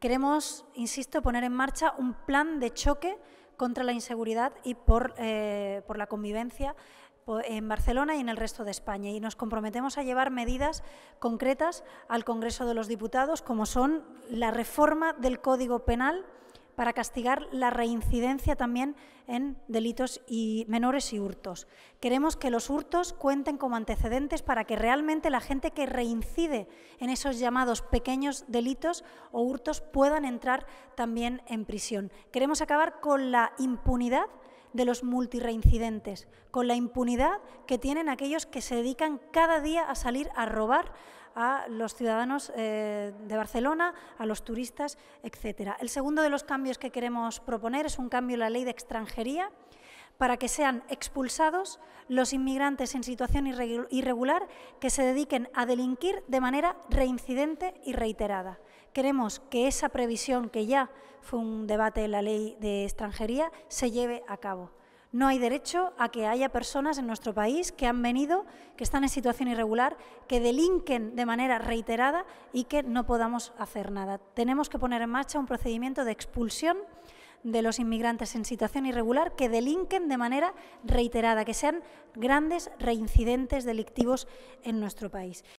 Queremos, insisto, poner en marcha un plan de choque contra la inseguridad y por, eh, por la convivencia en Barcelona y en el resto de España. Y nos comprometemos a llevar medidas concretas al Congreso de los Diputados, como son la reforma del Código Penal para castigar la reincidencia también en delitos y menores y hurtos. Queremos que los hurtos cuenten como antecedentes para que realmente la gente que reincide en esos llamados pequeños delitos o hurtos puedan entrar también en prisión. Queremos acabar con la impunidad de los multireincidentes, con la impunidad que tienen aquellos que se dedican cada día a salir a robar, a los ciudadanos eh, de Barcelona, a los turistas, etc. El segundo de los cambios que queremos proponer es un cambio en la ley de extranjería para que sean expulsados los inmigrantes en situación irregular que se dediquen a delinquir de manera reincidente y reiterada. Queremos que esa previsión, que ya fue un debate en la ley de extranjería, se lleve a cabo. No hay derecho a que haya personas en nuestro país que han venido, que están en situación irregular, que delinquen de manera reiterada y que no podamos hacer nada. Tenemos que poner en marcha un procedimiento de expulsión de los inmigrantes en situación irregular que delinquen de manera reiterada, que sean grandes reincidentes delictivos en nuestro país.